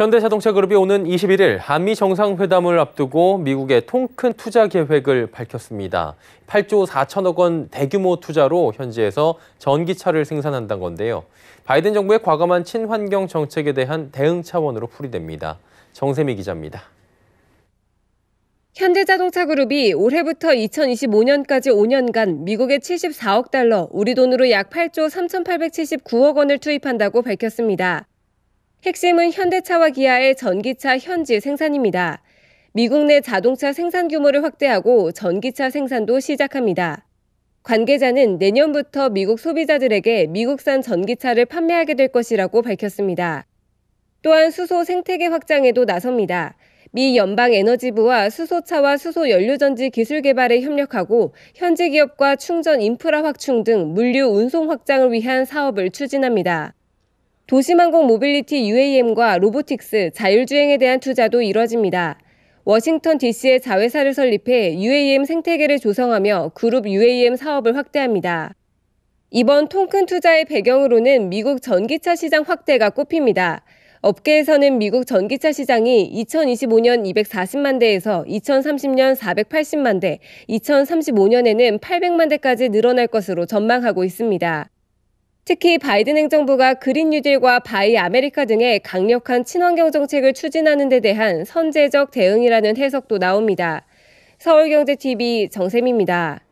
현대자동차그룹이 오는 21일 한미 정상회담을 앞두고 미국의 통큰 투자 계획을 밝혔습니다. 8조 4천억 원 대규모 투자로 현지에서 전기차를 생산한다는 건데요. 바이든 정부의 과감한 친환경 정책에 대한 대응 차원으로 풀이됩니다. 정세미 기자입니다. 현대자동차그룹이 올해부터 2025년까지 5년간 미국의 74억 달러, 우리 돈으로 약 8조 3,879억 원을 투입한다고 밝혔습니다. 핵심은 현대차와 기아의 전기차 현지 생산입니다. 미국 내 자동차 생산 규모를 확대하고 전기차 생산도 시작합니다. 관계자는 내년부터 미국 소비자들에게 미국산 전기차를 판매하게 될 것이라고 밝혔습니다. 또한 수소 생태계 확장에도 나섭니다. 미 연방 에너지부와 수소차와 수소 연료전지 기술 개발에 협력하고 현지 기업과 충전 인프라 확충 등 물류 운송 확장을 위한 사업을 추진합니다. 도심항공 모빌리티 UAM과 로보틱스, 자율주행에 대한 투자도 이뤄집니다. 워싱턴 DC에 자회사를 설립해 UAM 생태계를 조성하며 그룹 UAM 사업을 확대합니다. 이번 통큰 투자의 배경으로는 미국 전기차 시장 확대가 꼽힙니다. 업계에서는 미국 전기차 시장이 2025년 240만 대에서 2030년 480만 대, 2035년에는 800만 대까지 늘어날 것으로 전망하고 있습니다. 특히 바이든 행정부가 그린 뉴딜과 바이 아메리카 등의 강력한 친환경 정책을 추진하는 데 대한 선제적 대응이라는 해석도 나옵니다. 서울경제TV 정샘입니다.